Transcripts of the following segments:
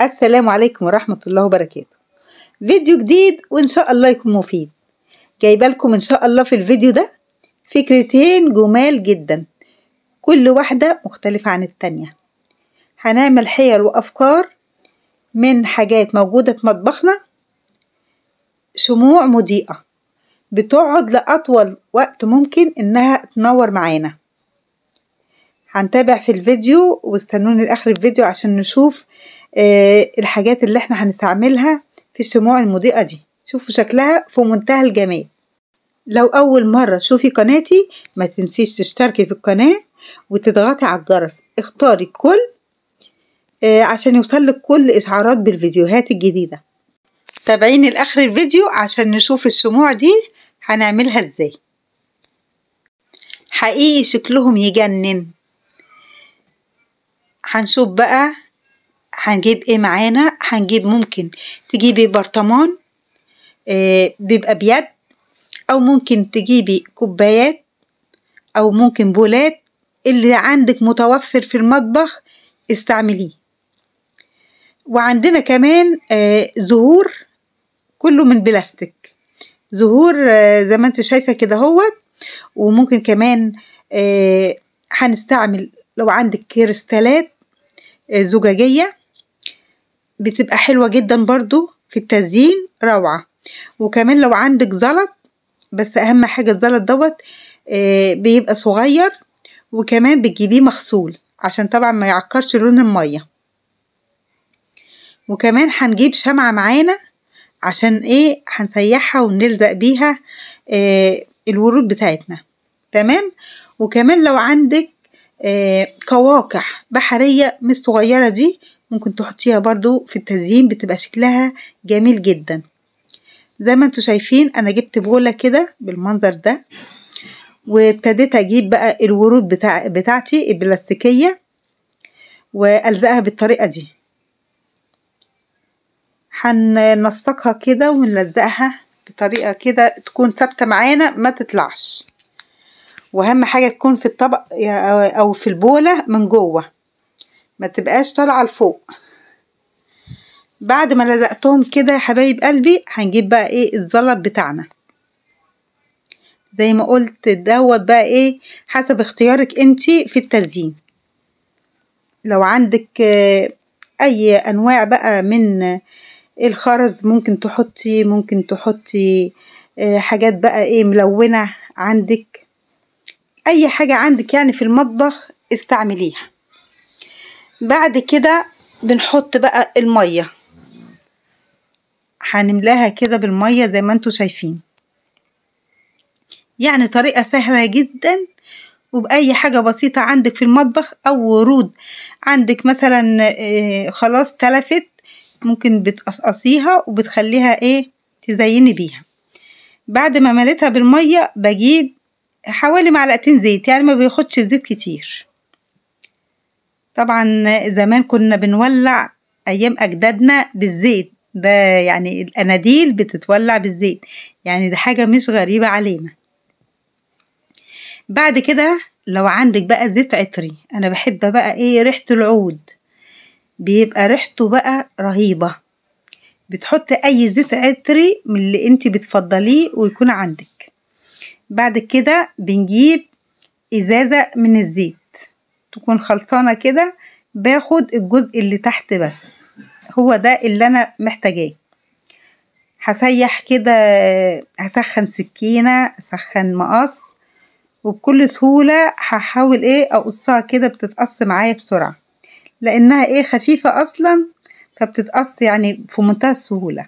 السلام عليكم ورحمة الله وبركاته فيديو جديد وإن شاء الله يكون مفيد جايبه لكم إن شاء الله في الفيديو ده فكرتين جمال جدا كل واحدة مختلفة عن التانية هنعمل حيل وأفكار من حاجات موجودة في مطبخنا شموع مضيئة بتقعد لأطول وقت ممكن إنها تنور معانا هنتابع في الفيديو واستنوني لاخر الفيديو عشان نشوف آه الحاجات اللي احنا هنستعملها في الشموع المضيئة دي شوفوا شكلها في منتهى الجمال لو أول مرة تشوفي قناتي ما تنسيش تشتركي في القناة وتضغطي على الجرس اختاري كل آه عشان يوصلك كل إشعارات بالفيديوهات الجديدة تابعيني لآخر الفيديو عشان نشوف الشموع دي هنعملها ازاي حقيقي شكلهم يجنن هنشوف بقى هنجيب ايه معانا هنجيب ممكن تجيبي برطمان آه، بيبقى بيد او ممكن تجيبي كوبايات او ممكن بولات اللي عندك متوفر في المطبخ استعمليه وعندنا كمان آه، زهور كله من بلاستيك زهور آه، زي ما انت شايفه كده اهوت وممكن كمان هنستعمل لو عندك كريستالات زجاجية بتبقى حلوة جدا برضو في التزيين روعة وكمان لو عندك زلط بس اهم حاجة الزلط دوت آه، بيبقى صغير وكمان بتجيبيه مغسول عشان طبعا ما يعكرش لون المية وكمان هنجيب شمعة معانا عشان ايه هنسيحها ونلزق بيها آه، الورود بتاعتنا تمام وكمان لو عندك آه، كواقع قواقع بحرية مش صغيرة دي ممكن تحطيها برضو في التزيين بتبقى شكلها جميل جدا زي ما انتوا شايفين انا جبت بولة كده بالمنظر ده وابتديت اجيب بقى الورود بتاع بتاعتي البلاستيكية والزقها بالطريقة دي هننسقها كده ونلزقها بطريقة كده تكون ثابتة معانا ما تطلعش واهم حاجة تكون في الطبق او في البولة من جوه ما تبقاش طالعة لفوق بعد ما لزقتهم كده يا حبايب قلبي هنجيب بقى ايه الزلط بتاعنا زي ما قلت دوت بقى ايه حسب اختيارك انتي في التزيين لو عندك آه، اي انواع بقى من الخرز ممكن تحطي ممكن تحطي آه، حاجات بقى ايه ملونة عندك اي حاجة عندك يعني في المطبخ استعمليها بعد كده بنحط بقى المية هنملاها كده بالمية زي ما انتوا شايفين يعني طريقة سهلة جدا وبأي حاجة بسيطة عندك في المطبخ أو ورود عندك مثلا آه، خلاص تلفت ممكن بتقصقصيها وبتخليها ايه تزيني بيها بعد ما مليتها بالمية بجيب حوالي معلقتين زيت يعني ما بياخدش زيت كتير طبعا زمان كنا بنولع ايام اجدادنا بالزيت ده يعني الاناديل بتتولع بالزيت يعني ده حاجه مش غريبه علينا بعد كده لو عندك بقى زيت عطري انا بحب بقى ايه ريحه العود بيبقى ريحته بقى رهيبه بتحطي اي زيت عطري من اللي انت بتفضليه ويكون عندك بعد كده بنجيب ازازة من الزيت تكون خلصانة كده باخد الجزء اللي تحت بس هو ده اللي انا محتاجاه هسيح كده هسخن سكينة سخن مقص وبكل سهولة هحاول ايه اقصها كده بتتقص معايا بسرعة لانها ايه خفيفة اصلا فبتتقص يعني في منتهى السهولة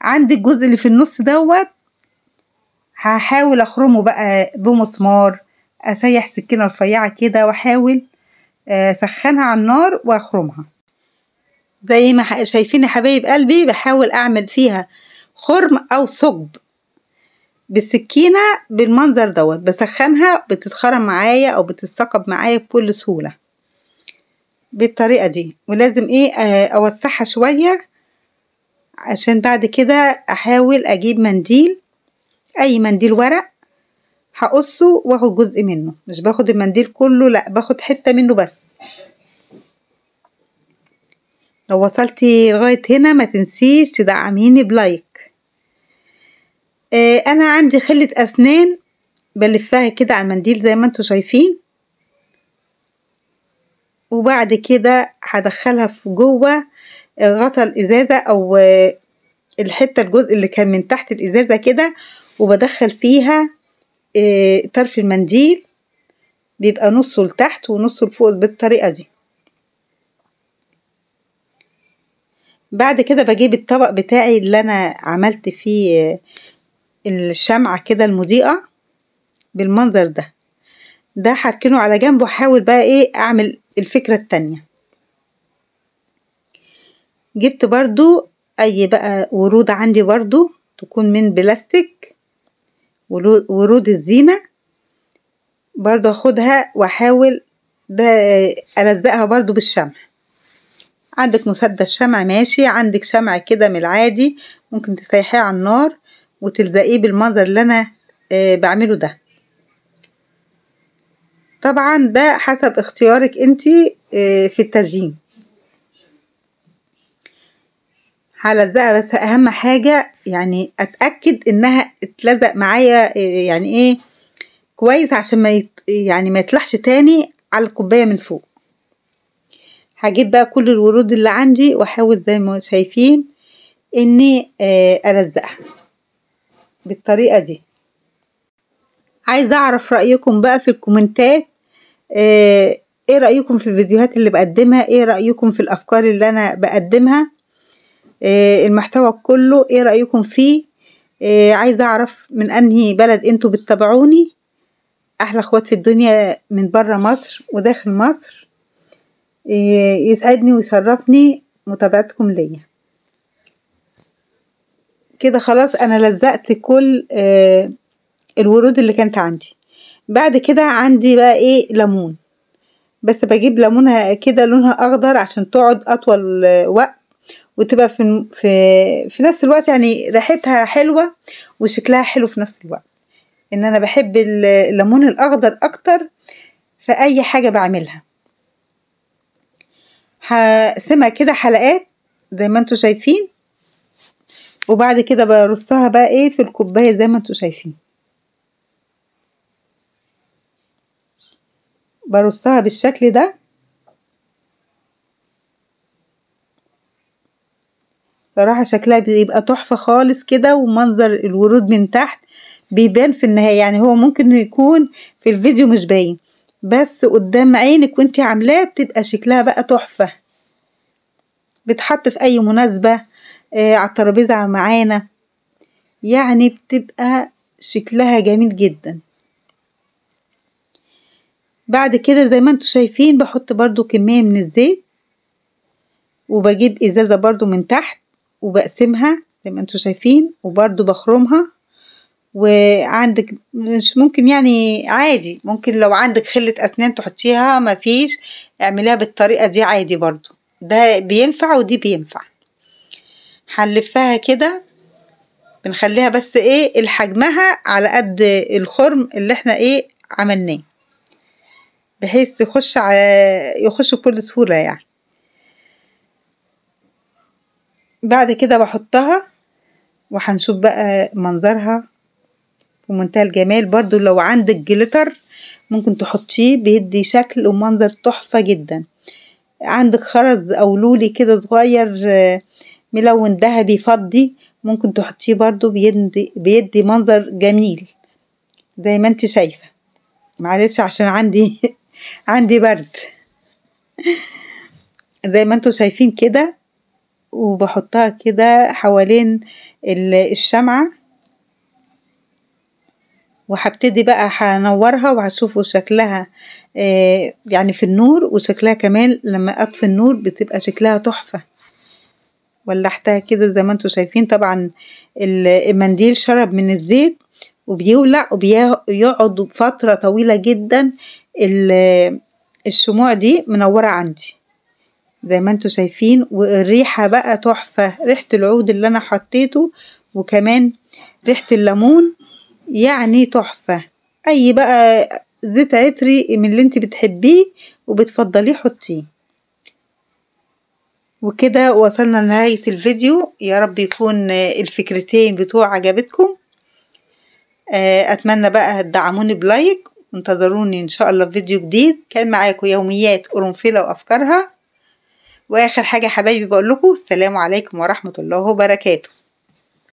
عندي الجزء اللي في النص دوت هحاول اخرمه بقى بمسمار اسيح سكينة رفيعة كده واحاول اسخنها آه، على النار واخرمها زي ما شايفين يا حبايب قلبي بحاول اعمل فيها خرم او ثقب بالسكينة بالمنظر دوت بسخنها بتتخرم معايا او بتتثقب معايا بكل سهولة بالطريقة دي ولازم ايه آه، اوسعها شوية عشان بعد كده احاول اجيب منديل اي منديل ورق هقصه واخد جزء منه مش باخد المنديل كله لا باخد حته منه بس لو وصلتي لغايه هنا ما تنسيش تدعميني بلايك آه انا عندي خله اسنان بلفها كده على المنديل زي ما انتوا شايفين وبعد كده هدخلها في جوه غطا الازازه او آه، الحته الجزء اللي كان من تحت الازازه كده وبدخل فيها آه، طرف المنديل بيبقى نصه لتحت ونصه لفوق بالطريقة دي بعد كده بجيب الطبق بتاعي اللي انا عملت فيه آه، الشمعة كده المضيئة بالمنظر ده ده هركنه على جنب واحاول بقى ايه اعمل الفكرة التانية جبت برضو اي بقى ورود عندي برضو تكون من بلاستيك ورود الزينة برضو اخدها واحاول ده الزقها برضو بالشمع عندك مسدس شمع ماشي عندك شمع كده من العادي ممكن تسيحيه على النار وتلزقيه بالمنظر اللي انا آه، بعمله ده طبعا ده حسب اختيارك انتي آه، في التزيين هلزقها بس اهم حاجة يعني اتأكد انها اتلزق معايا آه، يعني ايه كويس عشان ما يت... يعني ما يطلعش تاني على الكوباية من فوق هجيب بقى كل الورود اللي عندي واحاول زي ما شايفين اني آه الزقها بالطريقة دي عايزة اعرف رأيكم بقى في الكومنتات آه ايه رأيكم في الفيديوهات اللي بقدمها ايه رأيكم في الافكار اللي انا بقدمها آه، المحتوى كله ايه رأيكم فيه آه، عايزة اعرف من انهي بلد انتوا بتتابعوني احلى اخوات في الدنيا من برا مصر وداخل مصر آه، يسعدني ويشرفني متابعتكم ليا كده خلاص انا لزقت كل الورود اللي كانت عندي بعد كده عندي بقى ايه ليمون بس بجيب ليمونها كده لونها اخضر عشان تقعد اطول وقت وتبقى في في في نفس الوقت يعني ريحتها حلوه وشكلها حلو في نفس الوقت ان انا بحب الليمون الاخضر اكتر في اي حاجه بعملها هقسمها كده حلقات زي ما انتوا شايفين وبعد كده برصها بقى ايه في الكوبايه زي ما انتوا شايفين برصها بالشكل ده صراحة شكلها بيبقى تحفة خالص كده ومنظر الورود من تحت بيبان في النهاية يعني هو ممكن يكون في الفيديو مش باين بس قدام عينك وانتي عاملاه بتبقى شكلها بقى تحفة بتحط في اي مناسبة آه على الترابيزة معانا يعني بتبقى شكلها جميل جدا بعد كده زي ما انتوا شايفين بحط برضو كمية من الزيت وبجيب ازازة برضو من تحت وبقسمها زي ما انتم شايفين وبرده بخرمها وعندك مش ممكن يعني عادي ممكن لو عندك خلة أسنان تحطيها مفيش اعمليها بالطريقة دي عادي برضو ده بينفع ودي بينفع هنلفها كده بنخليها بس ايه الحجمها على قد الخرم اللي احنا ايه عملناه بحيث يخش يخش بكل سهولة يعني بعد كده بحطها وهنشوف بقى منظرها ومنتهى الجمال برضو لو عندك جليتر ممكن تحطيه بيدي شكل ومنظر تحفة جدا عندك خرز او لولي كده صغير آه، ملون ذهبي فضي ممكن تحطيه برضو بيدي, بيدي منظر جميل زي ما انت شايفة معلش عشان عندي عندي برد زي ما انتوا شايفين كده وبحطها كده حوالين الشمعة وهبتدي بقى هنورها وهشوف شكلها آه، يعني في النور وشكلها كمان لما اطفي النور بتبقى شكلها تحفة ولحتها كده زي ما انتم شايفين طبعا المنديل شرب من الزيت وبيولع وبيقعد فترة طويلة جدا الشموع دي منورة عندي زي ما انتوا شايفين والريحة بقى تحفة ريحة العود اللي انا حطيته وكمان ريحة الليمون يعني تحفة اي بقى زيت عطري من اللي انت بتحبيه وبتفضليه حطيه وكده وصلنا لنهاية الفيديو يا رب يكون الفكرتين بتوع عجبتكم آه، اتمنى بقى تدعموني بلايك وانتظروني ان شاء الله في فيديو جديد كان معاكم يوميات قرنفلة وافكارها واخر حاجه حبايبي بقول لكم السلام عليكم ورحمه الله وبركاته